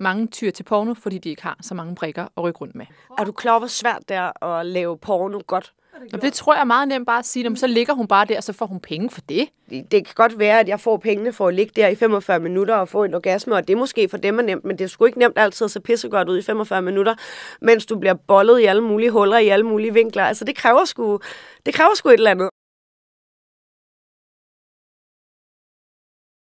mange tyr til porno, fordi de ikke har så mange brikker at rykke rundt med. Er du klar over, hvor svært det er at lave porno godt? Det, det tror jeg er meget nemt bare at sige, at så ligger hun bare der, og så får hun penge for det. det. Det kan godt være, at jeg får pengene for at ligge der i 45 minutter og få en orgasme, og det er måske for dem er nemt, men det er sgu ikke nemt altid at se pissegodt ud i 45 minutter, mens du bliver bollet i alle mulige huller, i alle mulige vinkler. Altså det kræver sgu, det kræver sgu et eller andet.